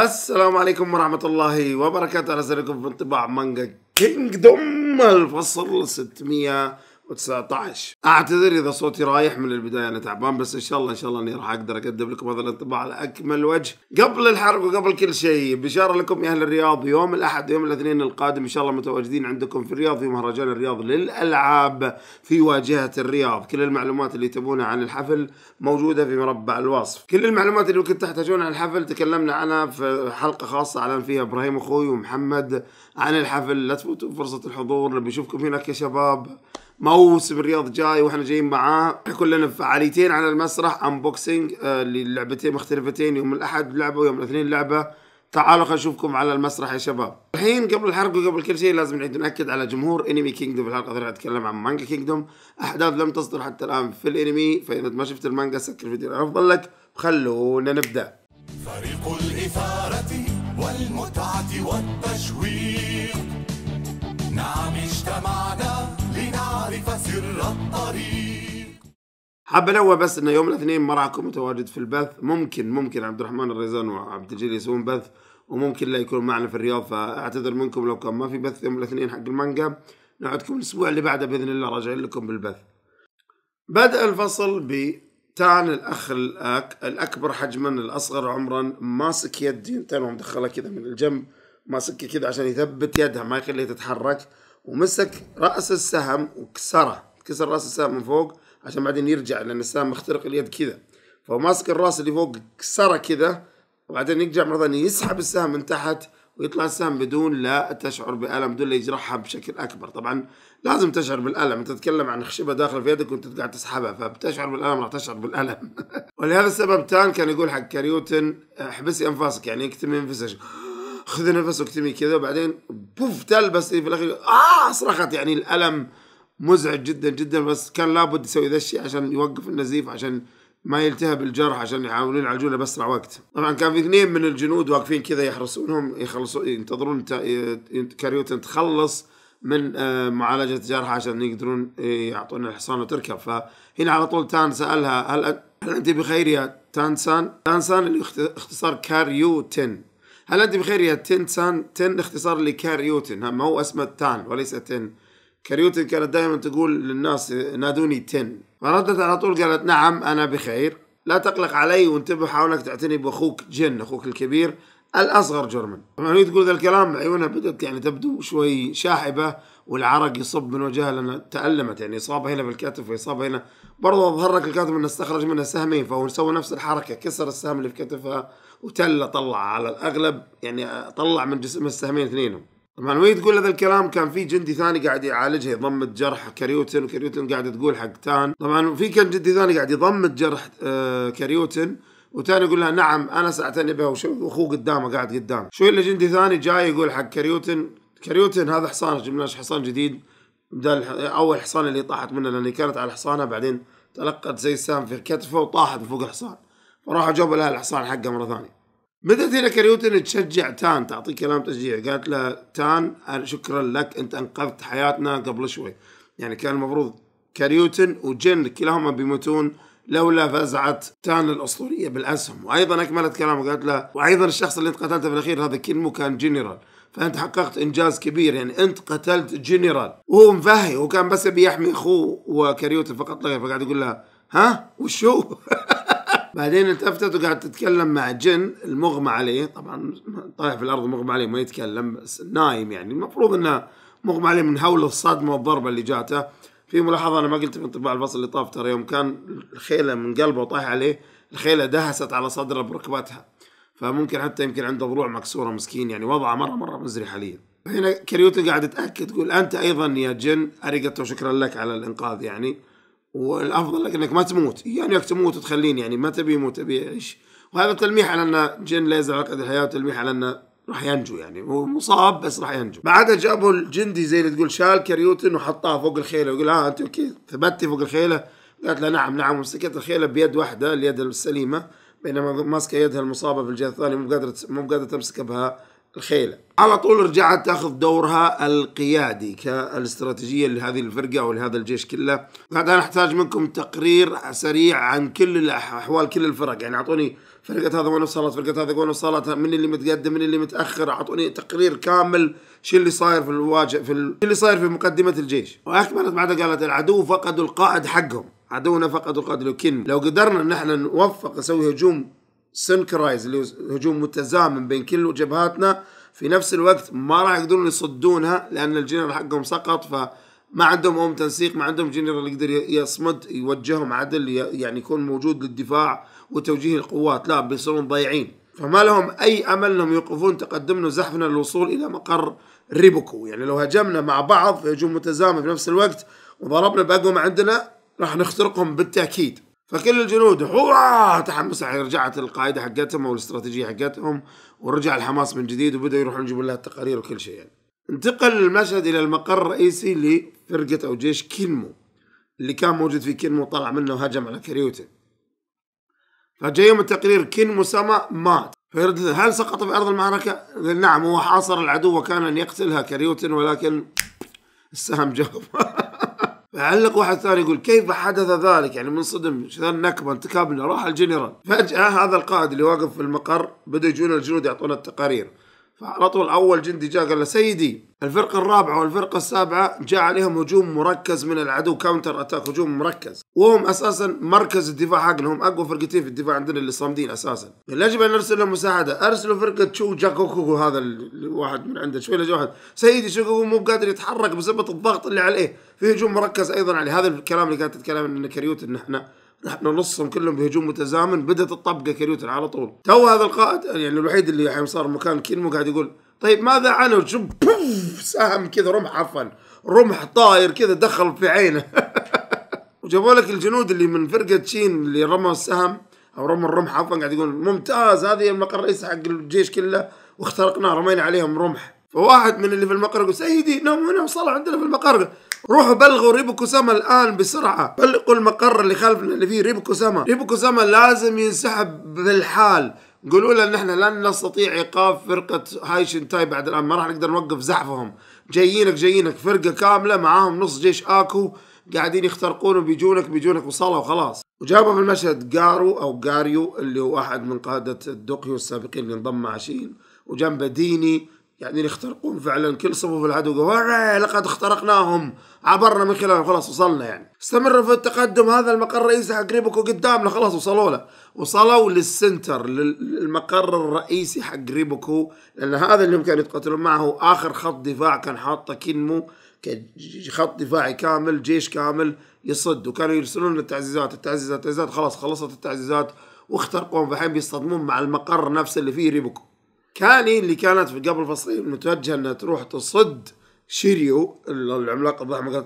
السلام عليكم ورحمة الله وبركاته أهلا وسهلا بكم في انطباع مانجا كينجدوم الفصل 600 2019 اعتذر اذا صوتي رايح من البدايه انا تعبان بس ان شاء الله ان شاء الله اني راح اقدر اقدم لكم هذا الانطباع على اكمل وجه قبل الحرق وقبل كل شيء بشاره لكم يا اهل الرياض يوم الاحد ويوم الاثنين القادم ان شاء الله متواجدين عندكم في الرياض في مهرجان الرياض للالعاب في واجهه الرياض كل المعلومات اللي تبونها عن الحفل موجوده في مربع الوصف كل المعلومات اللي ممكن تحتاجونها عن الحفل تكلمنا عنها في حلقه خاصه اعلن فيها ابراهيم اخوي ومحمد عن الحفل لا تفوتوا فرصه الحضور نبي نشوفكم هناك يا شباب موسم الرياض جاي واحنا جايين معاه كلنا فعاليتين على المسرح انبوكسنج آه، للعبتين مختلفتين يوم الاحد لعبه ويوم الاثنين لعبه تعالوا خلينا نشوفكم على المسرح يا شباب الحين قبل الحلقه وقبل كل شيء لازم نعيد ناكد على جمهور انمي كينجدوم الحلقه اللي اتكلم عن مانجا كينجدوم احداث لم تصدر حتى الان في الانمي فاذا ما شفت المانجا سكر الفيديو افضل لك خلونا نبدا فريق الاثاره والمتعه والتشويق نعم اجتمعنا تعرف سر الطريق حاب الاول بس انه يوم الاثنين ما راح اكون متواجد في البث ممكن ممكن عبد الرحمن الريزان وعبد الجليل يسوون بث وممكن لا يكون معنا في الرياض فاعتذر منكم لو كان ما في بث يوم الاثنين حق المانجا نعدكم الاسبوع اللي بعده باذن الله راجعين لكم بالبث بدأ الفصل ب تان الأخ الأك... الأكبر حجما الأصغر عمرا ماسك يد ينتن ومدخلها كذا من الجنب ماسكها كذا عشان يثبت يدها ما يخليها تتحرك ومسك راس السهم وكسره كسر راس السهم من فوق عشان بعدين يرجع لان السهم مخترق اليد كذا فماسك الراس اللي فوق كسره كذا وبعدين يرجع مره ثانيه يسحب السهم من تحت ويطلع السهم بدون لا تشعر بالم بدون لا يجرحها بشكل اكبر طبعا لازم تشعر بالالم انت تتكلم عن خشبه داخله في يدك وانت قاعد تسحبها فبتشعر بالالم راح تشعر بالالم ولهذا السبب تان كان يقول حق كاريوتن احبسي انفاسك يعني اكتمي انفسك خذ نفس واكتمي كذا وبعدين بوف تلبس إيه، في الاخير اه صرخت يعني الالم مزعج جدا جدا بس كان لابد يسوي ذا الشيء عشان يوقف النزيف عشان ما يلتهب الجرح عشان يحاولون يعالجونه باسرع وقت. طبعا كان في اثنين من الجنود واقفين كذا يحرسونهم يخلصوا ينتظرون كاريوتن تخلص من آه، معالجة جرحها عشان يقدرون إيه، يعطون الحصان وتركب فهنا على طول تان سألها هل هل أنت بخير يا تانسان؟ تانسان اللي اختصار كاريوتن هل أنت بخير يا تن سان تن اختصار لكاريوتن ما هو اسمه تان وليس تن كاريوتن كانت دائما تقول للناس نادوني تن فردت على طول قالت نعم أنا بخير لا تقلق علي وانتبه حاولك تعتني بأخوك جن أخوك الكبير الأصغر جرما لما هي تقول ذا الكلام عيونها بدأت يعني تبدو شوي شاحبة والعرق يصب من وجهها لأنها تألمت يعني إصابة هنا بالكتف وإصابة هنا برضه أظهر لك الكاتب أنه استخرج منها سهمين فهو سوى نفس الحركة كسر السهم اللي في كتفها وتلا طلع على الاغلب يعني طلع من جسم السهمين اثنينهم طبعا وهي تقول هذا الكلام كان في جندي ثاني قاعد يعالجها يضمد جرح كريوتن وكريوتن قاعده تقول حق تان طبعا في كان جندي ثاني قاعد يضمد جرح آه، كريوتن وتاني يقول لها نعم انا ساعتني بها واخوه قدامه قاعد قدام شو الا جندي ثاني جاي يقول حق كريوتن كريوتن هذا حصان جبناش حصان جديد بدل اول حصان اللي طاحت منه لان كانت على حصانها بعدين تلقت زي سام في كتفه وطاحت فوق الحصان راح جابوا لها الحصان حقه مره ثانيه بدأت هنا كريوتن تشجع تان تعطيه كلام تشجيع قالت له تان شكرا لك انت انقذت حياتنا قبل شوي يعني كان المفروض كريوتن وجن كلاهما بيموتون لولا فزعة تان الأسطورية بالأسهم وأيضا أكملت كلامه قالت له وأيضا الشخص اللي أنت قتلته في الأخير هذا كلمه كان جنرال فأنت حققت إنجاز كبير يعني أنت قتلت جنرال وهو مفهي وكان بس بيحمي أخوه وكريوتن فقط لا فقاعد يقول لها ها وشو بعدين التفتت وقعدت تتكلم مع جن المغمى عليه طبعا طالع في الارض مغمى عليه ما يتكلم بس نايم يعني المفروض انه مغمى عليه من هول الصدمه والضربه اللي جاته في ملاحظه انا ما قلت في انطباع الفصل اللي طاف ترى يوم كان الخيله من قلبه وطايح عليه الخيله دهست على صدره بركبتها فممكن حتى يمكن عنده ضلوع مكسوره مسكين يعني وضعه مره مره مزري حاليا هنا كريوتو قاعد تاكد تقول انت ايضا يا جن اريجاتو شكرا لك على الانقاذ يعني والافضل لك انك ما تموت يعني انك تموت وتخليني يعني ما تبي يموت تبي يعيش وهذا تلميح على ان جن لا يزال على الحياه وتلميح على انه راح ينجو يعني هو مصاب بس راح ينجو بعدها جابوا الجندي زي اللي تقول شال كريوتن وحطها فوق الخيله ويقول ها آه انت اوكي ثبتي فوق الخيله قالت له نعم نعم ومسكت الخيله بيد واحده اليد السليمه بينما ماسكه يدها المصابه في الجهه الثانيه مو قادره مو قادره تمسك بها الخيلة على طول رجعت تاخذ دورها القيادي كالاستراتيجية لهذه الفرقة او لهذا الجيش كله انا احتاج منكم تقرير سريع عن كل أحوال كل الفرق يعني أعطوني فرقة هذا وين وصلت فرقة هذا وين وصلت من اللي متقدم من اللي متأخر أعطوني تقرير كامل شو اللي صاير في الواجهة في ال... اللي صاير في مقدمة الجيش وأكملت بعدها قالت العدو فقدوا القائد حقهم عدونا فقدوا القائد لو كن لو قدرنا ان احنا نوفق نسوي هجوم سنكرايز اللي هجوم متزامن بين كل جبهاتنا في نفس الوقت ما راح يقدرون يصدونها لان الجنرال حقهم سقط فما عندهم هم تنسيق ما عندهم جنرال يقدر يصمد يوجههم عدل يعني يكون موجود للدفاع وتوجيه القوات لا بيصيرون ضايعين فما لهم اي امل انهم يوقفون تقدمنا وزحفنا للوصول الى مقر ريبوكو يعني لو هجمنا مع بعض في هجوم متزامن في نفس الوقت وضربنا باقوى ما عندنا راح نخترقهم بالتاكيد فكل الجنود تحمس تحمسوا رجعت القاعده حقتهم او الاستراتيجيه حقتهم ورجع الحماس من جديد وبداوا يروحون يجيبون لها التقارير وكل شيء يعني. انتقل المشهد الى المقر الرئيسي لفرقه او جيش كينمو اللي كان موجود في كينمو طلع منه وهجم على كريوتن. فجاء يوم التقرير كينمو سما مات فيرد هل سقط في ارض المعركه؟ نعم هو حاصر العدو وكان ان يقتلها كريوتن ولكن السهم جاوب علق واحد ثاني يقول كيف حدث ذلك يعني منصدم شذا النكبه انتكابنا راح الجنرال فجاه هذا القائد اللي واقف في المقر بدا يجون الجنود يعطونا التقارير فعلى طول اول جندي جاء قال له سيدي الفرقة الرابعة والفرقة السابعة جاء عليهم هجوم مركز من العدو كاونتر اتاك هجوم مركز وهم اساسا مركز الدفاع حقنا هم اقوى فرقتين في الدفاع عندنا اللي صامدين اساسا يعني يجب ان نرسل لهم مساعدة ارسلوا فرقة شو جاكوكو هذا الواحد من عنده شوي واحد سيدي شوكوكو مو قادر يتحرك بسبب الضغط اللي عليه في هجوم مركز ايضا عليه هذا الكلام اللي كانت تتكلم ان كريوت ان احنا نحن نصهم كلهم بهجوم متزامن بدات الطبقه كريوتن على طول تو هذا القائد يعني الوحيد اللي الحين صار مكان كينمو قاعد يقول طيب ماذا عنه شو بوف سهم كذا رمح عفوا رمح طاير كذا دخل في عينه وجابوا لك الجنود اللي من فرقه شين اللي رموا السهم او رموا الرمح عفوا قاعد يقول ممتاز هذه المقر الرئيسي حق الجيش كله واخترقناه رمينا عليهم رمح فواحد من اللي في المقر يقول سيدي نوم هنا صار عندنا في المقر روحوا بلغوا ريبو كوساما الان بسرعه بلغوا المقر اللي خلفنا اللي فيه ريبو كوساما ريبو كوساما لازم ينسحب بالحال قولوا له ان احنا لن نستطيع ايقاف فرقه هاي شنتاي بعد الان ما راح نقدر نوقف زحفهم جايينك جايينك فرقه كامله معاهم نص جيش اكو قاعدين يخترقون وبيجونك بيجونك وصلوا وخلاص وجابوا في المشهد جارو او جاريو اللي هو احد من قاده الدقيو السابقين اللي انضم مع شين وجنبه ديني يعني يخترقون فعلا كل صفوف العدو لقد اخترقناهم عبرنا من خلالهم خلاص وصلنا يعني استمروا في التقدم هذا المقر الرئيسي حق ريبوكو قدامنا خلاص وصلوا له وصلوا للسنتر للمقر الرئيسي حق ريبوكو لان هذا اللي كانوا يتقاتلون معه اخر خط دفاع كان حاطه كينمو خط دفاعي كامل جيش كامل يصد وكانوا يرسلون التعزيزات التعزيزات التعزيزات خلاص خلصت التعزيزات واخترقوهم فالحين بيصطدمون مع المقر نفسه اللي فيه ريبوكو كاني اللي كانت في قبل فصلين متوجهه انها تروح تصد شيريو العملاق الضخمه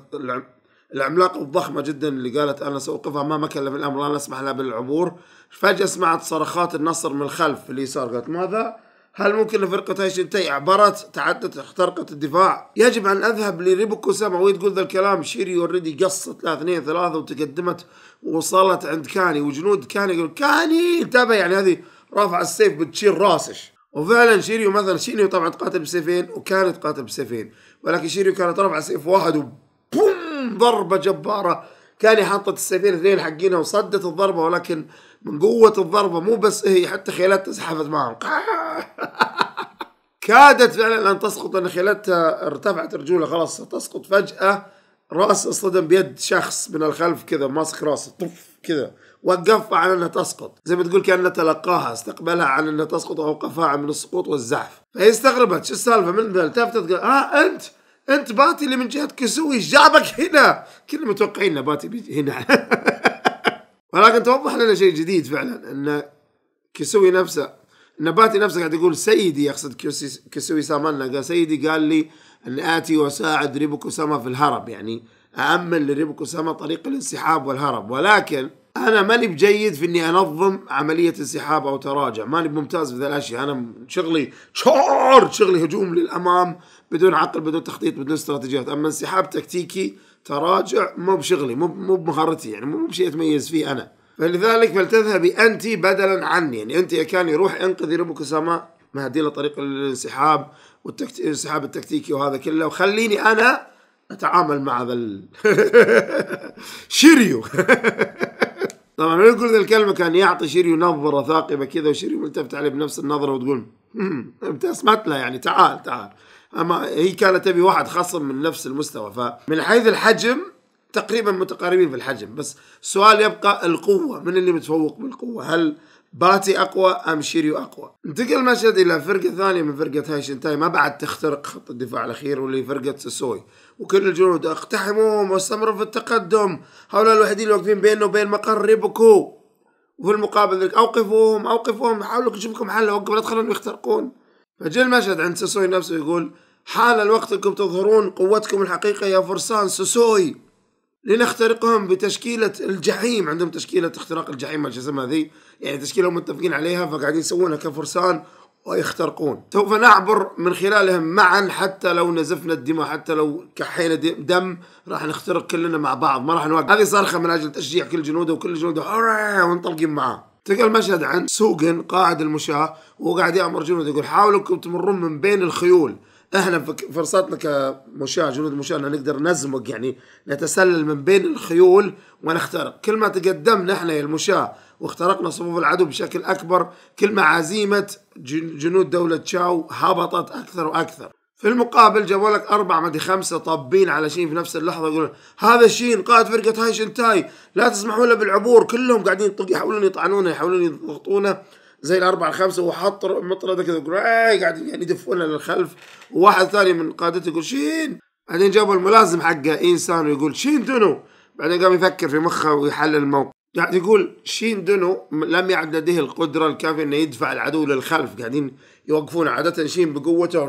العملاق الضخمه جدا اللي قالت انا ساوقفها ما مكلف الامر لا اسمح لها بالعبور فجاه سمعت صرخات النصر من الخلف في اليسار قالت ماذا؟ هل ممكن لفرقة هاشمتي عبرت تعدت اخترقت الدفاع؟ يجب أن أذهب لريبوكو سما وهي تقول ذا الكلام شيري اوريدي قصت لا اثنين ثلاثة وتقدمت ووصلت عند كاني وجنود كاني يقول كاني انتبه يعني هذه رافع السيف بتشيل راسش وفعلا شيريو مثلا شيريو طبعا تقاتل بسيفين وكانت قاتل بسيفين ولكن شيريو كانت رفع سيف واحد وبوم ضربة جبارة كان حطت السيفين اثنين حقينها وصدت الضربة ولكن من قوة الضربة مو بس هي حتى خيلتها سحبت معهم كادت فعلا أن تسقط لأن خيالتها ارتفعت رجولها خلاص تسقط فجأة رأس اصطدم بيد شخص من الخلف كذا ماسك راسه طف كذا وقف عن انها تسقط زي ما تقول كأنها تلقاها استقبلها عن انها تسقط وأوقفها من السقوط والزحف فهي استغربت شو السالفة من ذا التفتت قال آه أنت أنت باتي اللي من جهة كسوي جابك هنا كنا متوقعين أن باتي بيجي هنا ولكن توضح لنا شيء جديد فعلا أن كسوي نفسه ان باتي نفسه قاعد يقول سيدي يقصد كسوي سامانا قال سيدي قال لي أن آتي وأساعد ريبوكو سما في الهرب يعني أأمن لريبوكو سما طريق الانسحاب والهرب ولكن انا ماني بجيد في اني انظم عمليه انسحاب او تراجع ماني بممتاز في ذا الاشياء انا شغلي شعر شغلي هجوم للامام بدون عقل بدون تخطيط بدون استراتيجيات اما انسحاب تكتيكي تراجع مو بشغلي مو مو بمهارتي يعني مو بشيء اتميز فيه انا فلذلك فلتذهبي انت بدلا عني يعني انت كان يروح انقذي ربك سماء ما هدي له طريق الانسحاب والانسحاب التكتيكي وهذا كله وخليني انا اتعامل مع ذا ال... شيريو طبعا من يقول ذا الكلمه كان يعطي شيريو نظره ثاقبه كذا وشيريو ملتفت عليه بنفس النظره وتقول اسمت له يعني تعال تعال اما هي كانت تبي واحد خصم من نفس المستوى فمن حيث الحجم تقريبا متقاربين في الحجم بس السؤال يبقى القوه من اللي متفوق بالقوه هل باتي اقوى ام شيريو اقوى انتقل المشهد الى فرقه ثانيه من فرقه هاي ما بعد تخترق خط الدفاع الاخير واللي فرقه سوسوي وكل الجنود اقتحموهم واستمروا في التقدم هؤلاء الوحيدين واقفين بيننا وبين مقر ريبوكو وفي المقابل ذلك اوقفوهم اوقفوهم حاولوا لكم حل وقف لا تخلونهم يخترقون فجاء المشهد عند سوسوي نفسه يقول حان الوقت انكم تظهرون قوتكم الحقيقيه يا فرسان سوسوي لنخترقهم بتشكيله الجحيم عندهم تشكيله اختراق الجحيم ما اسمها ذي يعني تشكيله متفقين عليها فقاعدين يسوونها كفرسان ويخترقون سوف نعبر من خلالهم معا حتى لو نزفنا الدماء حتى لو كحينا دم راح نخترق كلنا مع بعض ما راح نوقف هذه صرخة من أجل تشجيع كل جنوده وكل جنوده وانطلقين معاه تلقى المشهد عن سوقن قاعد المشاة وهو قاعد يأمر جنوده يقول حاولوا تمرون من بين الخيول احنا فرصتنا كمشاة جنود مشاة ان نقدر نزمق يعني نتسلل من بين الخيول ونخترق كل ما تقدمنا احنا يا المشاة واخترقنا صفوف العدو بشكل اكبر كل ما عزيمة جنود دولة تشاو هبطت اكثر واكثر في المقابل جابوا لك أربعة ادري خمسة طابين على شين في نفس اللحظة يقولون هذا شين قائد فرقة هاي شنتاي لا تسمحوا له بالعبور كلهم قاعدين يحاولون يطعنونه يحاولون يضغطونه زي الاربعه الخمسه وحط المطره ده كده جراي قاعد يعني يدفونا للخلف وواحد ثاني من قادته يقول شين بعدين جابوا الملازم حقه انسان ويقول شين دونو بعدين قام يفكر في مخه ويحلل الموقف قاعد يقول شين دونو لم يعد لديه القدرة الكافية انه يدفع العدو للخلف قاعدين يوقفون عادة شين بقوته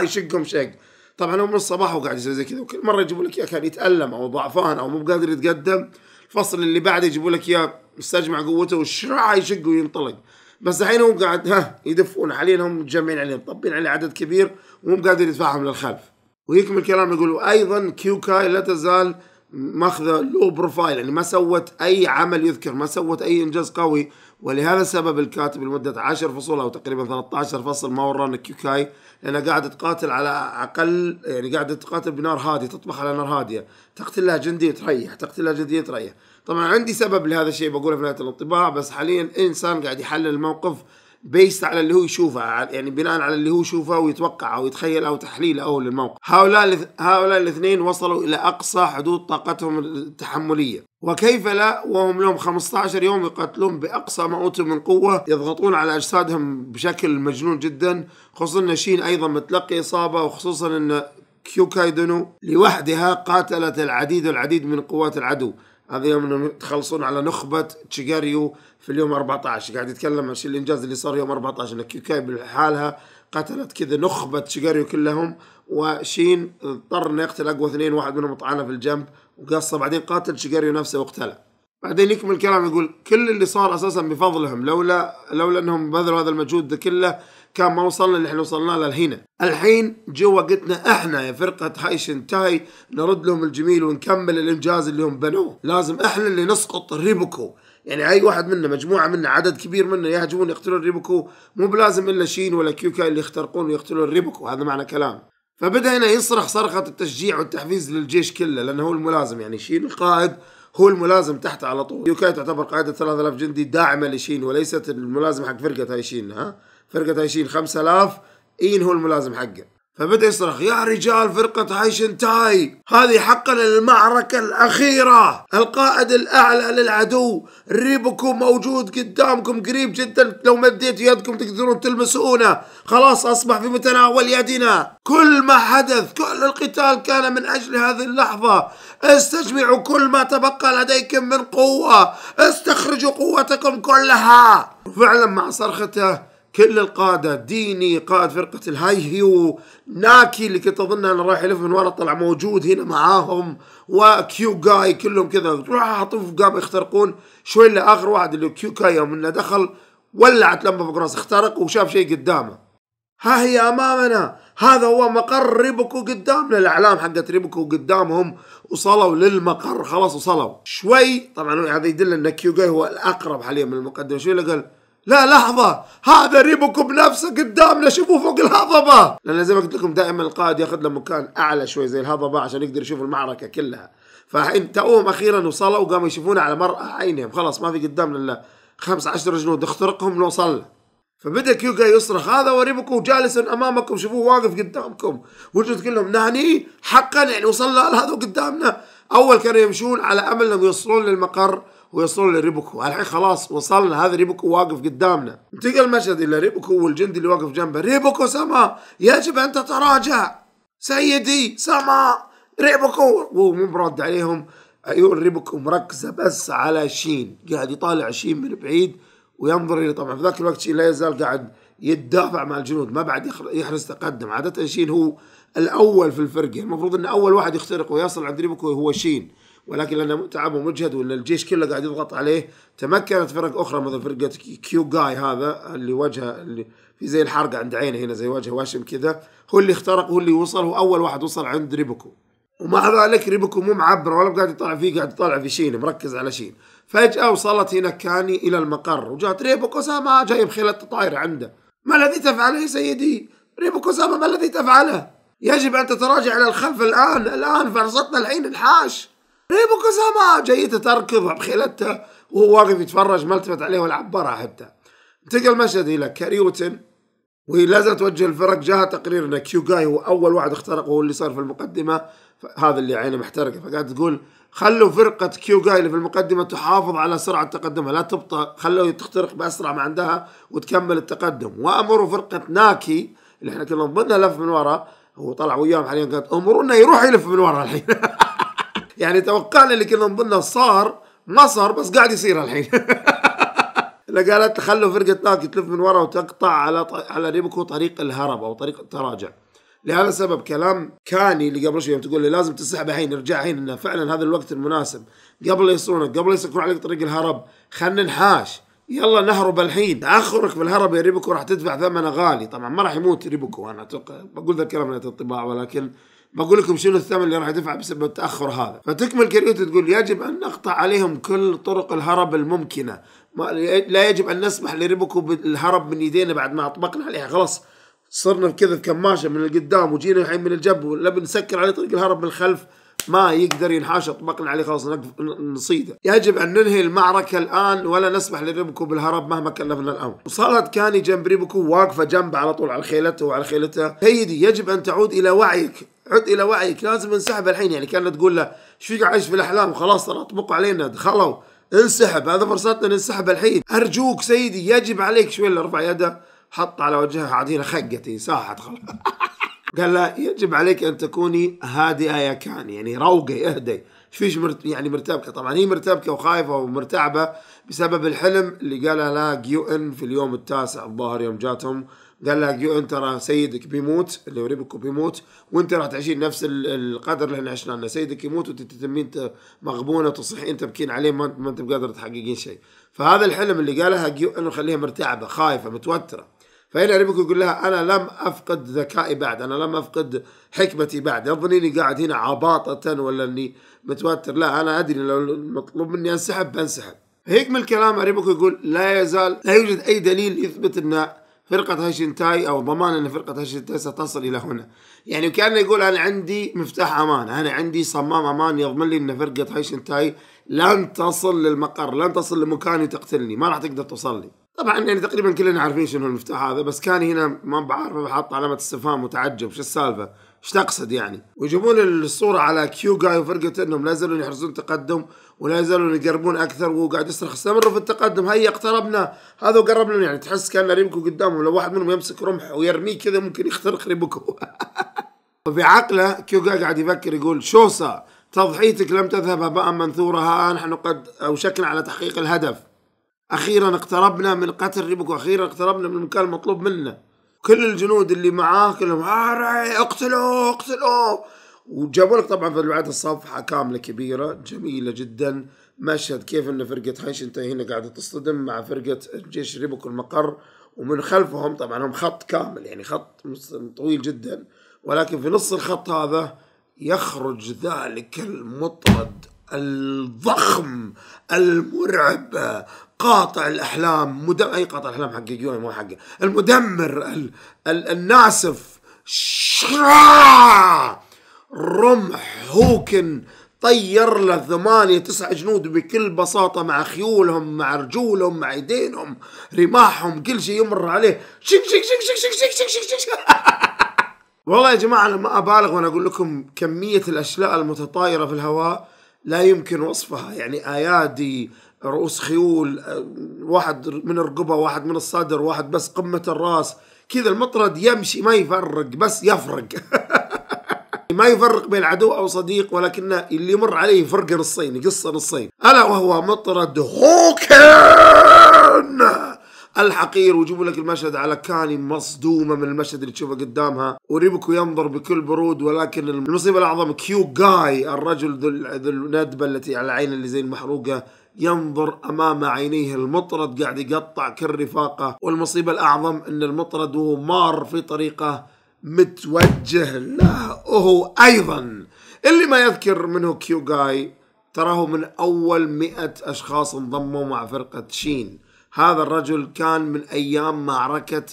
يشقهم شق طبعا هو من الصباح وقاعد يسوي زي كذا وكل مرة يجيبوا لك اياه كان يتألم او ضعفان او مو قادر يتقدم الفصل اللي بعده يجيبوا لك اياه مستجمع قوته وشرع يشق وينطلق بس الحين هم قاعد ها يدفون حاليا هم متجمعين عليهم طبين عليه عدد كبير ومو قادر يدفعهم للخلف ويكمل كلام يقولوا ايضا كيوكاي لا تزال ماخذه لو بروفايل يعني ما سوت اي عمل يذكر ما سوت اي انجاز قوي ولهذا السبب الكاتب لمده 10 فصول او تقريبا 13 فصل ما ورانا كيوكاي لانها قاعده تقاتل على اقل يعني قاعده تقاتل بنار هاديه تطبخ على نار هاديه تقتل لها جندي تريح تقتل لها جندي تريح طبعا عندي سبب لهذا الشيء بقوله في نهايه الانطباع بس حاليا انسان قاعد يحلل الموقف بيست على اللي هو يشوفه يعني بناء على اللي هو ويتوقعه ويتخيله او تحليله أو للموقف هؤلاء هؤلاء الاثنين وصلوا إلى أقصى حدود طاقتهم التحملية وكيف لا وهم لهم 15 يوم يقاتلون بأقصى ما أوتوا من قوة يضغطون على أجسادهم بشكل مجنون جدا خصوصا أن شين أيضا متلقي إصابة وخصوصا أن كيوكايدونو لوحدها قاتلت العديد العديد من قوات العدو هذا يوم انهم تخلصون على نخبة تشيغاريو في اليوم 14 قاعد يتكلم عن الإنجاز اللي صار يوم 14 أن كيوكاي بحالها قتلت كذا نخبة تشيغاريو كلهم وشين اضطر انه يقتل أقوى اثنين واحد منهم طعنه في الجنب وقصه بعدين قاتل تشيغاريو نفسه واقتله بعدين يكمل الكلام يقول كل اللي صار أساسا بفضلهم لولا لولا أنهم بذلوا هذا المجهود كله كان ما وصلنا اللي احنا وصلنا له لهنا الحين جوا وقتنا احنا يا فرقه هاي شنتاي نرد لهم الجميل ونكمل الانجاز اللي هم بنوه لازم احنا اللي نسقط ريبوكو يعني اي واحد منا مجموعه منا عدد كبير منا يهجمون يقتلون ريبوكو مو بلازم الا شين ولا كيوكا اللي يخترقون ويقتلون ريبوكو هذا معنى كلام فبدا هنا يصرخ صرخه التشجيع والتحفيز للجيش كله لانه هو الملازم يعني شين القائد هو الملازم تحته على طول يوكاي تعتبر قاعدة 3000 جندي داعمة لشين وليست الملازمة حق فرقة هاي شين ها فرقة هايشين 5000 هو الملازم حقه فبدأ يصرخ يا رجال فرقة هايشن تاي هذه حقنا المعركة الأخيرة القائد الأعلى للعدو ريبكو موجود قدامكم قريب جدا لو مديتوا يدكم تقدرون تلمسونه خلاص أصبح في متناول يدنا كل ما حدث كل القتال كان من أجل هذه اللحظة استجمعوا كل ما تبقى لديكم من قوة استخرجوا قوتكم كلها وفعلا مع صرخته كل القادة ديني قائد فرقة الهاي هيو ناكي اللي كنت أظن انه رايح يلف من ورا طلع موجود هنا معاهم وكيو جاي كلهم كذا راح حطوه قام يخترقون شوي لآخر واحد اللي كيو جاي يوم إنه دخل ولعت لمبة فوق راسه اخترق وشاف شيء قدامه ها هي أمامنا هذا هو مقر ريبكو قدامنا الأعلام حقت ريبكو قدامهم وصلوا للمقر خلاص وصلوا شوي طبعا هذا يدل أن كيو جاي هو الأقرب حاليا من المقدمة شوي قال لا لحظة هذا ريبكم بنفسه قدامنا شوفوا فوق الهضبة لأن زي ما قلت لكم دائما القائد ياخذ له مكان أعلى شوي زي الهضبة عشان يقدر يشوف المعركة كلها توهم أخيرا وصلوا وقاموا يشوفون على مرأة عينهم خلاص ما في قدامنا إلا خمس عشر جنود اخترقهم نوصل فبدا كيوغا يصرخ هذا وريبوكو جالس امامكم شوفوه واقف قدامكم وجود كلهم نهني حقا يعني وصلنا لهذا قدامنا اول كانوا يمشون على امل انهم يوصلون للمقر ويوصلوا لريبوكو الحين خلاص وصلنا هذا ريبوكو واقف قدامنا انتقل المشهد الى ريبوكو والجندي اللي واقف جنبه ريبوكو سما يجب ان تتراجع سيدي سما ريبوكو وهو مو مرد عليهم عيون أيوة، ريبوكو مركزه بس على شين قاعد يطالع شين من بعيد وينظر الى طبعا في ذاك الوقت شين لا يزال قاعد يتدافع مع الجنود ما بعد يحرز تقدم عاده شين هو الاول في الفرقه المفروض ان اول واحد يخترق ويصل عند ريبوكو هو شين ولكن لأنه تعب ومجهد وان الجيش كله قاعد يضغط عليه تمكنت فرق أخرى مثل فرقة كيو جاي هذا اللي وجهه اللي في زي الحرقة عند عينه هنا زي وجه واشم كذا هو اللي اخترق هو اللي وصل هو أول واحد وصل عند ريبوكو ومع ذلك ريبوكو مو معبر ولا قاعد يطالع فيه قاعد يطالع في شين مركز على شين فجأة وصلت هنا كاني إلى المقر وجات ريبوكو ساما جايب خيلة طائرة عنده ما الذي تفعله يا سيدي ريبوكو ساما ما الذي تفعله يجب أن تتراجع إلى الخلف الآن الآن فرصتنا الحين الحاش ريبو إيه، كوساما جايته تركض بخيلته وهو واقف يتفرج ما التفت عليه ولا عبر حتى انتقل المشهد الى كاريوتن وهي لازم توجه الفرق جاها تقرير ان كيو جاي هو اول واحد اخترق وهو اللي صار في المقدمه هذا اللي عينه محترقه فقاعد تقول خلوا فرقه كيو جاي اللي في المقدمه تحافظ على سرعه تقدمها لا تبطا خلوا تخترق باسرع ما عندها وتكمل التقدم وامروا فرقه ناكي اللي احنا كنا ضمنها لف من ورا هو طلع وياهم حاليا قالت امرونا يروح يلف من ورا الحين يعني توقعنا اللي كنا نظنه صار ما صار بس قاعد يصير الحين اللي قالت خلوا فرقة ناكي تلف من ورا وتقطع على على ريبكو طريق الهرب او طريق التراجع لهذا السبب كلام كاني اللي قبل شوي تقول لي لازم تسحب الحين ارجع الحين انه فعلا هذا الوقت المناسب قبل يصونك قبل يسكرون عليك طريق الهرب خلنا نحاش يلا نهرب الحين تاخرك في الهرب يا ريبكو راح تدفع ثمنه غالي طبعا ما راح يموت ريبكو انا اتوقع بقول ذا الكلام من الطباع ولكن بقول لكم شنو الثمن اللي راح يدفعه بسبب التاخر هذا فتكمل كريوت تقول يجب ان نقطع عليهم كل طرق الهرب الممكنه ما لا يجب ان نسمح لربكو بالهرب من ايدينا بعد ما اطبقنا عليها خلاص صرنا كذا كماشه من القدام وجينا الحين من الجب ولا بنسكر عليه طريق الهرب من الخلف ما يقدر ينحاش اطبقنا عليه خلاص نصيده يجب ان ننهي المعركه الان ولا نسمح لربكو بالهرب مهما كلفنا الامر وصارت كاني جنب ريبكو واقفه جنبه على طول على خيلته وعلى خيلته سيدي يجب ان تعود الى وعيك عد الى وعيك لازم انسحب الحين يعني كانت تقول له ايش فيك عايش في الاحلام خلاص ترى اطبقوا علينا دخلوا انسحب هذا فرصتنا ننسحب الحين ارجوك سيدي يجب عليك شوي اللي رفع يده حط على وجهها عدينا خقتي ساحت خلاص قال لا يجب عليك ان تكوني هادئه يا كان يعني روقي اهدي فيش مرت يعني مرتبكه طبعا هي مرتبكه وخايفه ومرتعبه بسبب الحلم اللي قالها لها جيو ان في اليوم التاسع الظاهر يوم جاتهم قال لك يو انت راه سيدك بيموت اللي هو ريبكو بيموت وانت راح تعيشين نفس القدر اللي احنا عشنا لنا سيدك يموت وانت تتمين مغبونه وتصحين تبكين عليه ما انت بقادر تحققين شيء فهذا الحلم اللي قالها جيو انه خليها مرتعبه خايفه متوتره فهنا ريبكو يقول لها انا لم افقد ذكائي بعد انا لم افقد حكمتي بعد يظن اني قاعد هنا عباطه ولا اني متوتر لا انا ادري لو مطلوب مني انسحب بنسحب هيك من الكلام ريبكو يقول لا يزال لا يوجد اي دليل يثبت ان فرقة هاشنتاي أو ضمان أن فرقة هاشنتاي ستصل إلى هنا يعني كان يقول أنا عندي مفتاح أمان أنا عندي صمام أمان يضمن لي أن فرقة هاشنتاي لن تصل للمقر لن تصل لمكاني تقتلني ما راح تقدر توصل لي طبعا يعني تقريبا كلنا عارفين شنو المفتاح هذا بس كان هنا ما بعرف حط علامة استفهام وتعجب شو السالفة ايش تقصد يعني ويجيبون الصوره على كيو جاي وفرقه انهم لا يزالون يحرزون تقدم ولا يزالون يقربون اكثر وهو قاعد يصرخ استمروا في التقدم هيا اقتربنا هذا قرب لنا يعني تحس كان ريمكو قدامهم لو واحد منهم يمسك رمح ويرميه كذا ممكن يخترق ريمكو وفي عقله كيو جاي قاعد يفكر يقول شوسا تضحيتك لم تذهب هباء منثورا ها نحن قد اوشكنا على تحقيق الهدف اخيرا اقتربنا من قتل ريبكو اخيرا اقتربنا من المكان المطلوب منا كل الجنود اللي معاه كلهم اقتلوه اقتلوه وجابوا لك طبعا في بعد الصفحه كامله كبيره جميله جدا مشهد كيف ان فرقه هانشنتا هنا قاعده تصطدم مع فرقه جيش ريبوك المقر ومن خلفهم طبعا هم خط كامل يعني خط طويل جدا ولكن في نص الخط هذا يخرج ذلك المطرد الضخم المرعب قاطع الاحلام مدم... اي قاطع الاحلام حق جيون مو حقه المدمر ال... ال... الناسف شرا رمح هوكن طير له ثمانية تسع جنود بكل بساطة مع خيولهم مع رجولهم مع ايدينهم رماحهم كل شيء يمر عليه شك شك شك شك شك شك شك, شك, شك. والله يا جماعة أنا ما أبالغ وأنا أقول لكم كمية الأشلاء المتطايرة في الهواء لا يمكن وصفها يعني ايادي رؤوس خيول واحد من الرقبه واحد من الصدر واحد بس قمه الراس كذا المطرد يمشي ما يفرق بس يفرق ما يفرق بين عدو او صديق ولكن اللي يمر عليه فرق نصين يقص نصين الا وهو مطرد هوكن الحقير ويجيب لك المشهد على كاني مصدومه من المشهد اللي تشوفه قدامها وريبكو ينظر بكل برود ولكن المصيبه الاعظم كيو جاي الرجل ذو الندبه التي على العين اللي زي المحروقه ينظر امام عينيه المطرد قاعد يقطع كل رفاقة والمصيبه الاعظم ان المطرد وهو مار في طريقه متوجه له وهو ايضا اللي ما يذكر منه كيو جاي تراه من اول مئة اشخاص انضموا مع فرقه شين هذا الرجل كان من ايام معركه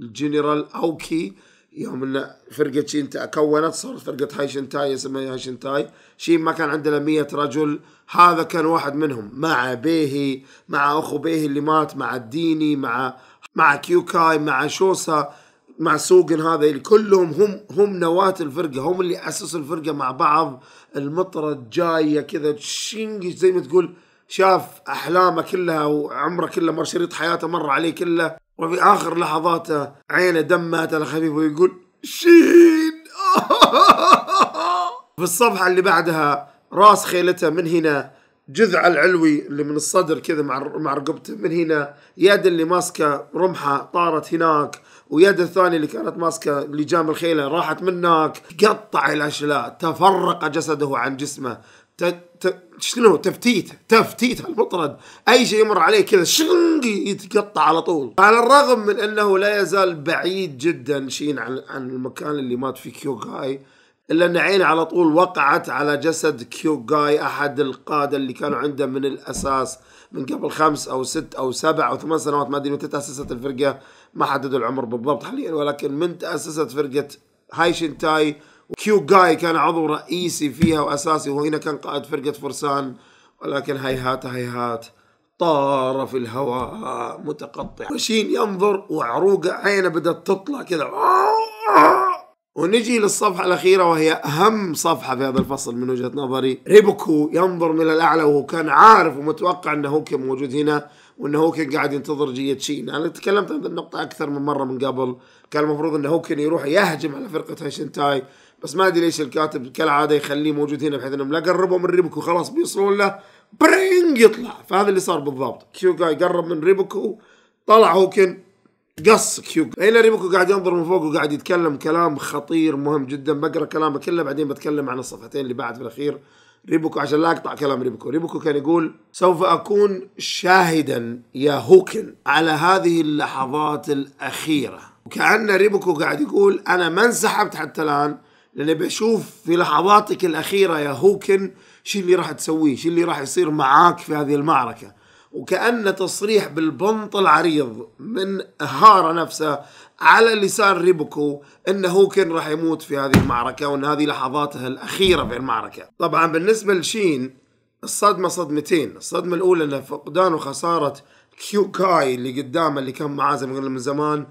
الجنرال اوكي يوم ان فرقه شينتا كونت صارت فرقه هايشنتاي اسمها هايشنتاي شين ما كان عندنا مية رجل هذا كان واحد منهم مع بيهي مع اخو بيهي اللي مات مع الديني مع مع كيوكاي مع شوسا مع سوقن هذا كلهم هم هم نواة الفرقة هم اللي أسسوا الفرقة مع بعض المطرة جاية كذا شينج زي ما تقول شاف أحلامه كلها وعمره كله مر شريط حياته مر عليه كله وفي آخر لحظاته عينه دمت على خفيف ويقول شين في الصفحة اللي بعدها راس خيلته من هنا جذع العلوي اللي من الصدر كذا مع مع رقبته من هنا يد اللي ماسكه رمحه طارت هناك ويد الثانيه اللي كانت ماسكه لجام الخيله راحت من هناك قطع الاشلاء تفرق جسده عن جسمه شنو تفتيت تفتيت المطرد اي شيء يمر عليه كذا شنق يتقطع على طول على الرغم من انه لا يزال بعيد جدا شين عن عن المكان اللي مات فيه كيوغاي الا ان عينه على طول وقعت على جسد كيوغاي احد القاده اللي كانوا عنده من الاساس من قبل خمس او ست او سبع او ثمان سنوات ما ادري متى تاسست الفرقه ما حددوا العمر بالضبط حاليا ولكن من تاسست فرقه هاي شنتاي كيو جاي كان عضو رئيسي فيها واساسي وهنا كان قائد فرقه فرسان ولكن هيهات هيهات طار في الهواء متقطع وشين ينظر وعروقه عينه بدأت تطلع كذا ونجي للصفحة الأخيرة وهي أهم صفحة في هذا الفصل من وجهة نظري ريبوكو ينظر من الأعلى وهو كان عارف ومتوقع أن هوكي موجود هنا وأن هوكي قاعد ينتظر جية شين أنا تكلمت عن النقطة أكثر من مرة من قبل كان المفروض أن هوكي يروح يهجم على فرقة هاشنتاي بس ما ادري ليش الكاتب كالعاده يخليه موجود هنا بحيث انهم لا قربوا من ريبكو خلاص بيوصلون له برينج يطلع فهذا اللي صار بالضبط جاي قرب من ريبكو طلع هوكن قص كيو هنا ريبكو قاعد ينظر من فوق وقاعد يتكلم كلام خطير مهم جدا بقرا كلامه كله بعدين بتكلم عن الصفحتين اللي بعد في الاخير ريبكو عشان لا اقطع كلام ريبكو ريبكو كان يقول سوف اكون شاهدا يا هوكن على هذه اللحظات الاخيره وكأن ريبكو قاعد يقول انا ما انسحبت حتى الان لاني بشوف في لحظاتك الاخيره يا هوكن شو اللي راح تسويه شو اللي راح يصير معاك في هذه المعركه وكأن تصريح بالبنط العريض من هارا نفسه على لسان ريبوكو انه هوكن راح يموت في هذه المعركه وان هذه لحظاته الاخيره في المعركه. طبعا بالنسبه لشين الصدمه صدمتين، الصدمه الاولى انه فقدان وخساره كيو كاي اللي قدامه اللي كان معاه زي ما قلنا من زمان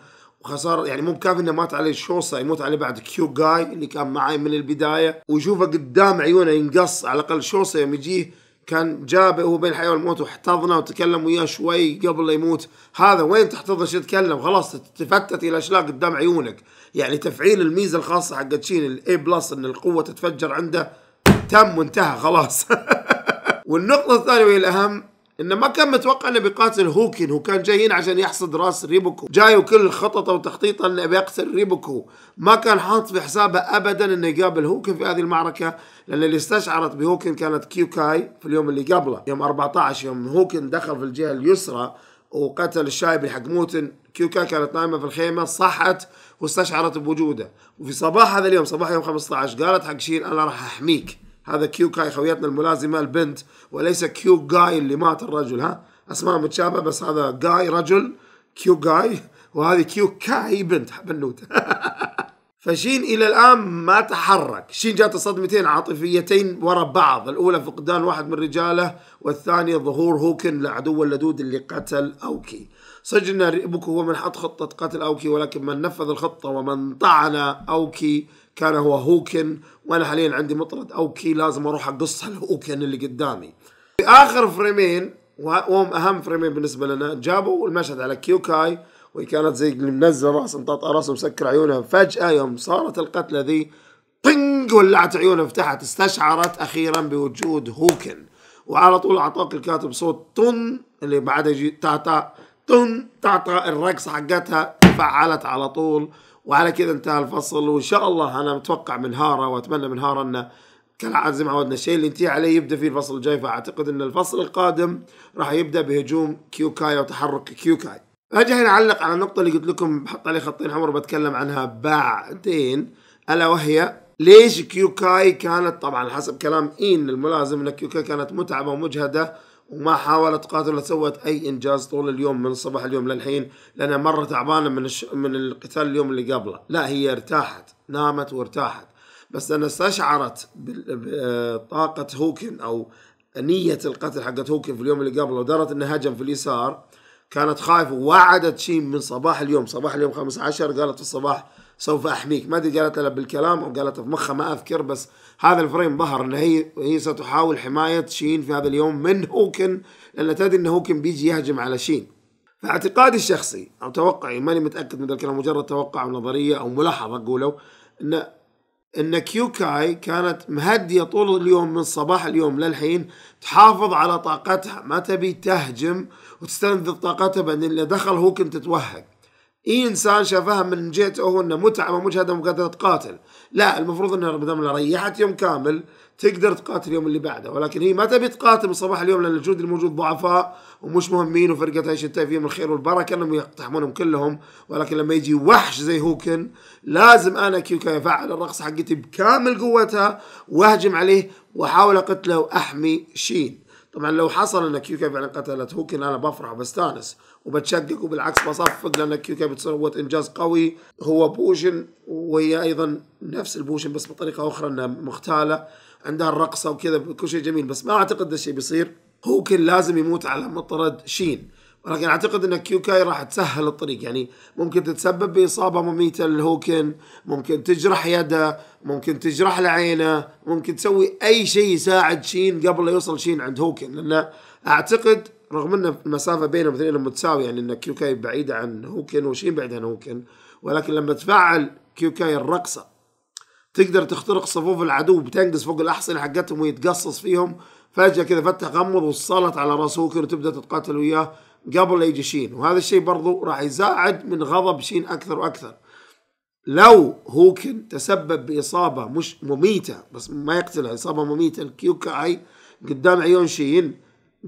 خساره يعني مو بكافي انه مات عليه شوسا يموت عليه بعد كيو جاي اللي كان معاه من البدايه ويشوفه قدام عيونه ينقص على الاقل شوسا يوم يجيه كان جابه هو بين الحياه والموت واحتضنه وتكلم وياه شوي قبل لا يموت هذا وين تحتضن شو تتكلم خلاص تفتت الى اشلاء قدام عيونك يعني تفعيل الميزه الخاصه حق تشين الاي بلس ان القوه تتفجر عنده تم وانتهى خلاص والنقطه الثانيه وهي الاهم انه ما كان متوقع انه بيقاتل هوكن هو كان جايين عشان يحصد راس ريبوكو جاي وكل خططه وتخطيطه انه بيقتل ريبوكو ما كان حاط في حسابه ابدا انه يقابل هوكن في هذه المعركه لان اللي استشعرت بهوكن كانت كيوكاي في اليوم اللي قبله يوم 14 يوم هوكن دخل في الجهه اليسرى وقتل الشايب حق موتن كيوكا كانت نايمة في الخيمة صحت واستشعرت بوجوده وفي صباح هذا اليوم صباح يوم 15 قالت حق شين أنا راح أحميك هذا كيو كاي خويتنا الملازمه البنت وليس كيو جاي اللي مات الرجل ها اسماء متشابهه بس هذا جاي رجل كيو جاي وهذه كيو كاي بنت بنوته فشين الى الان ما تحرك شين جات صدمتين عاطفيتين ورا بعض الاولى فقدان واحد من رجاله والثانيه ظهور هوكن لعدو اللدود اللي قتل اوكي سجن بوكو هو من حط خطة قتل أوكي ولكن من نفذ الخطة ومن طعن أوكي كان هو هوكن وانا حاليا عندي مطرد او كي لازم اروح اقص الهوكن اللي قدامي في اخر فريمين وهم اهم فريمين بالنسبه لنا جابوا المشهد على كيوكاي وهي كانت زي اللي منزل راس مطاطئه راسه مسكر عيونها فجاه يوم صارت القتله ذي طنق ولعت عيونها فتحت استشعرت اخيرا بوجود هوكن وعلى طول اعطاك الكاتب صوت تن اللي بعدها يجي تاتا طن تاتا الرقصه حقتها فعلت على طول وعلى كذا انتهى الفصل وان شاء الله انا متوقع من هاره واتمنى من هاره انه كالعاده زي ما عودنا الشيء اللي ينتهي عليه يبدا فيه الفصل الجاي فاعتقد ان الفصل القادم راح يبدا بهجوم كيوكاي وتحرك كيوكاي. اجي هنا اعلق على النقطه اللي قلت لكم بحط عليه خطين حمر بتكلم عنها بعدين الا وهي ليش كيوكاي كانت طبعا حسب كلام اين الملازم ان كيوكاي كانت متعبه ومجهده وما حاولت قاتل ولا سوت اي انجاز طول اليوم من صباح اليوم للحين لانها مره تعبانه من الش... من القتال اليوم اللي قبله لا هي ارتاحت نامت وارتاحت بس لان استشعرت بطاقه هوكن او نيه القتل حقت هوكن في اليوم اللي قبله ودرت انه هجم في اليسار كانت خايفه ووعدت شيء من صباح اليوم صباح اليوم 15 قالت في الصباح سوف احميك ما ادري قالت له بالكلام او قالت في مخها ما اذكر بس هذا الفريم ظهر ان هي هي ستحاول حمايه شين في هذا اليوم من هوكن لان تدري ان هوكن بيجي يهجم على شين فاعتقادي الشخصي او توقعي ماني متاكد من الكلام مجرد توقع او نظريه او ملاحظه قولوا ان ان كيوكاي كانت مهديه طول اليوم من صباح اليوم للحين تحافظ على طاقتها ما تبي تهجم وتستنزف طاقتها بعدين اذا دخل هوكن تتوهق اي انسان شافها من جهته انه متعه ومجهده مجهده مقدره تقاتل لا المفروض انها بدل ريحت يوم كامل تقدر تقاتل اليوم اللي بعده ولكن هي ما تبي تقاتل من صباح اليوم لان الجنود الموجود ضعفاء ومش مهمين وفرقه ايش التاي فيهم الخير والبركه انهم يقتحمونهم كلهم ولكن لما يجي وحش زي هوكن لازم انا كيوكا افعل الرقصه حقتي بكامل قوتها واهجم عليه واحاول اقتله واحمي شين طبعا لو حصل ان كيوكا فعلا قتلت هوكن انا بفرح بستانس وبتشقق وبالعكس بصفق لان كيوكا بتسوت انجاز قوي هو بوشن وهي ايضا نفس البوشن بس بطريقه اخرى انها مختاله عندها الرقصه وكذا كل شيء جميل بس ما اعتقد ده الشيء بيصير هوكن لازم يموت على مطرد شين ولكن اعتقد ان كيوكاي راح تسهل الطريق يعني ممكن تتسبب باصابه مميته للهوكن ممكن تجرح يده ممكن تجرح له عينه ممكن تسوي اي شيء يساعد شين قبل لا يوصل شين عند هوكن لان اعتقد رغم ان المسافه بينهم الاثنين متساويه يعني ان كيوكاي بعيده عن هوكن وشين بعيد عن هوكن ولكن لما تفعل كيوكاي الرقصه تقدر تخترق صفوف العدو بتنقز فوق الاحصنه حقتهم ويتقصص فيهم فجأة كذا فتح غمض وصلت على راسه وكذا تبدأ تتقاتل وياه قبل لا يجي شين وهذا الشيء برضو راح يزاعد من غضب شين أكثر وأكثر لو هوكن تسبب بإصابة مش مميتة بس ما يقتلها إصابة مميتة الكيوكاي قدام عيون شين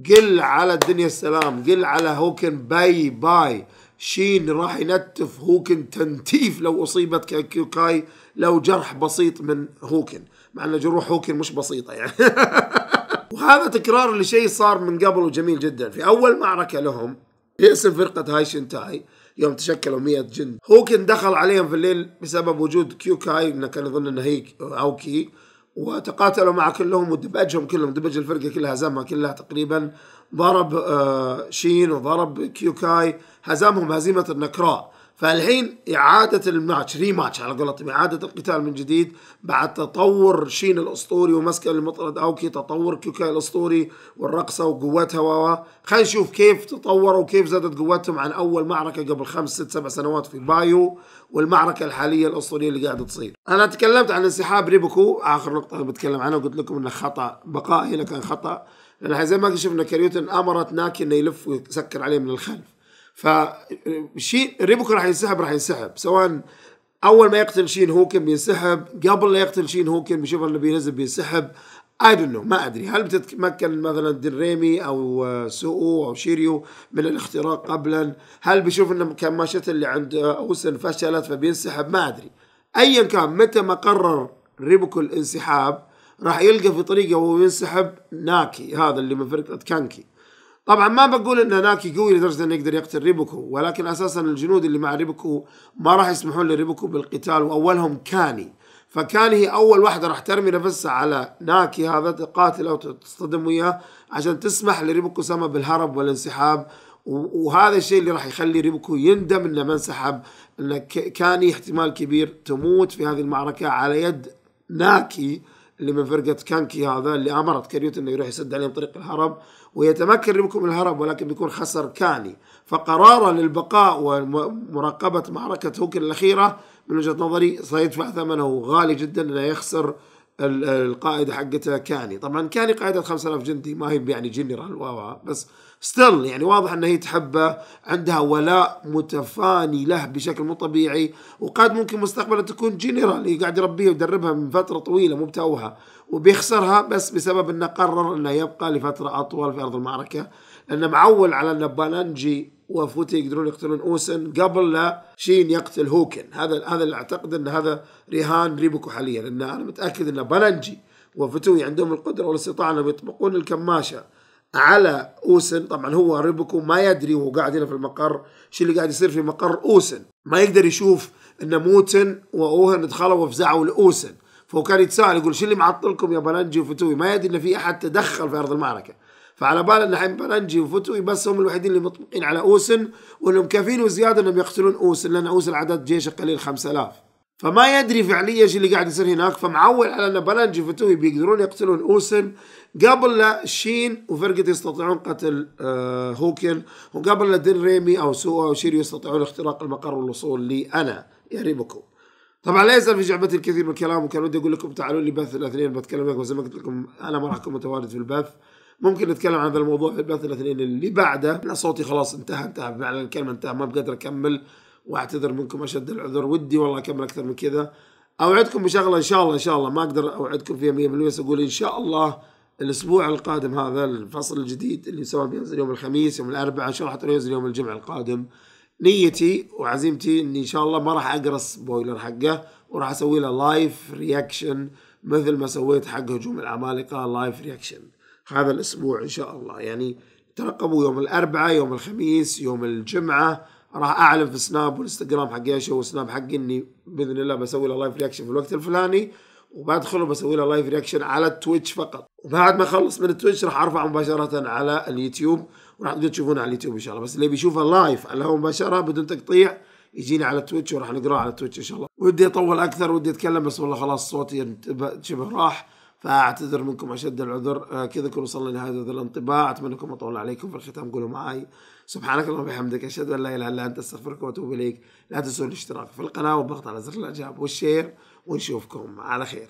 قل على الدنيا السلام قل على هوكن باي باي شين راح ينتف هوكن تنتيف لو أصيبت كيوكاي لو جرح بسيط من هوكن مع أن جروح هوكن مش بسيطة يعني وهذا تكرار لشيء صار من قبل وجميل جدا في أول معركة لهم باسم فرقة هاي شنتاي يوم تشكلوا 100 جند هوكن دخل عليهم في الليل بسبب وجود كيو كاي انه كان يظن انه هي او كي وتقاتلوا مع كلهم ودبجهم كلهم دبج الفرقة كلها هزمها كلها تقريبا ضرب آه، شين وضرب كيو كاي هزمهم هزيمة النكراء فالحين إعادة الماتش ريماتش على قولتهم إعادة القتال من جديد بعد تطور شين الأسطوري ومسك المطرد أوكي تطور كيوكاي الأسطوري والرقصة وقوتها و خلينا نشوف كيف تطوروا وكيف زادت قوتهم عن أول معركة قبل خمس ست سبع سنوات في بايو والمعركة الحالية الأسطورية اللي قاعدة تصير. أنا تكلمت عن انسحاب ريبكو آخر نقطة أنا بتكلم عنها وقلت لكم إنه خطأ بقاء هنا كان خطأ لأن زي ما شفنا كريوتن أمرت ناكي إنه يلف ويسكر عليه من الخلف. فشي ريبوكن راح ينسحب راح ينسحب سواء اول ما يقتل شين هوكن بينسحب قبل لا يقتل شين هوكن بيشوف اللي بينزل بينسحب اي دون نو ما ادري هل بتتمكن مثلا دريمي او سوء او شيريو من الاختراق قبلا هل بيشوف ان كماشته اللي عند اوسن فشلت فبينسحب ما ادري ايا كان متى ما قرر ريبوكو الانسحاب راح يلقى في طريقه وهو ينسحب ناكي هذا اللي من فرقه كانكي طبعا ما بقول ان ناكي قوي لدرجه انه يقدر يقتل ريبوكو ولكن اساسا الجنود اللي مع ريبوكو ما راح يسمحون لريبوكو بالقتال واولهم كاني فكان هي اول واحده راح ترمي نفسها على ناكي هذا تقاتله وتصطدم وياه عشان تسمح لريبوكو سما بالهرب والانسحاب وهذا الشيء اللي راح يخلي ريبوكو يندم انه ما انسحب انه كاني احتمال كبير تموت في هذه المعركه على يد ناكي اللي من فرقه كانكي هذا اللي امرت كريوت انه يروح يسد عليهم طريق الهرب ويتمكن منكم الهرب ولكن بيكون خسر كاني فقرارا للبقاء ومراقبة معركة هوكن الأخيرة من وجهة نظري سيدفع ثمنه غالي جدا أنه يخسر القائد حقته كاني طبعا كاني قائدة 5000 جندي ما هي يعني جنرال بس ستيل يعني واضح أنها هي تحبه عندها ولاء متفاني له بشكل مو طبيعي وقد ممكن مستقبلا تكون جنرال هي قاعد يربيها ويدربها من فترة طويلة مو بتوها وبيخسرها بس بسبب أنه قرر أنه يبقى لفترة أطول في أرض المعركة لأنه معول على أن بالانجي وفوتي يقدرون يقتلون اوسن قبل لا شين يقتل هوكن هذا هذا اللي اعتقد ان هذا رهان ريبوكو حاليا لان انا متاكد ان بالانجي وفتوي عندهم القدره والاستطاعه انهم يطبقون الكماشه على اوسن طبعا هو ريبكو ما يدري وهو قاعد هنا في المقر شو اللي قاعد يصير في مقر اوسن ما يقدر يشوف ان موتن واوهن دخلوا وفزعوا لاوسن فهو كان يتساءل يقول شو اللي معطلكم يا بلنجي وفتوي ما يدري ان في احد تدخل في ارض المعركه فعلى باله ان حين بلنجي وفتوي بس هم الوحيدين اللي مطبقين على اوسن وانهم كافيين وزياده انهم يقتلون اوسن لان اوسن عدد جيشه قليل 5000 فما يدري فعليا ايش اللي قاعد يصير هناك فمعول على ان بلنجي وفتوي بيقدرون يقتلون اوسن قبل لا شين وفرقة يستطيعون قتل آه هوكن وقبل لا دين ريمي او سوء او شيريو يستطيعون اختراق المقر والوصول لي انا يا ريبكو طبعا لا يزال في جعبتي الكثير من الكلام وكان ودي اقول لكم تعالوا لي بث الاثنين بتكلم معكم زي ما قلت لكم انا ما راح اكون متواجد في البث ممكن نتكلم عن هذا الموضوع في البث الاثنين اللي بعده انا صوتي خلاص انتهى انتهى بمعنى الكلمه انتهى ما بقدر اكمل واعتذر منكم اشد العذر ودي والله اكمل اكثر من كذا اوعدكم بشغله ان شاء الله ان شاء الله ما اقدر اوعدكم فيها 100% بس اقول ان شاء الله الاسبوع القادم هذا الفصل الجديد اللي سواء بينزل يوم الخميس يوم الاربعاء ان شاء الله حتى ينزل يوم الجمعه القادم نيتي وعزيمتي اني ان شاء الله ما راح اقرا سبويلر حقه وراح اسوي له لايف رياكشن مثل ما سويت حق هجوم العمالقه لايف رياكشن هذا الاسبوع ان شاء الله يعني ترقبوا يوم الاربعاء يوم الخميس يوم الجمعه راح اعلن في سناب والانستغرام حق ايش وسناب حقي اني باذن الله بسوي له لايف رياكشن في الوقت الفلاني وبدخل وبسوي له لايف رياكشن على التويتش فقط وبعد ما اخلص من التويتش راح ارفعه مباشره على اليوتيوب وراح تقدروا تشوفونه على اليوتيوب ان شاء الله بس اللي بيشوفه لايف على مباشره بدون تقطيع يجيني على تويتش وراح نقراه على تويتش ان شاء الله ودي اطول اكثر ودي اتكلم بس والله خلاص صوتي شبه راح فاعتذر منكم اشد العذر آه، كذا كنا وصلنا لنهايه هذا الانطباع اتمنى انكم اطول عليكم في الختام قولوا معي سبحانك اللهم وبحمدك أشهد أن لا إله إلا أنت أستغفرك وأتوب إليك لا تنسوا الاشتراك في القناة والضغط على زر الإعجاب والشير ونشوفكم على خير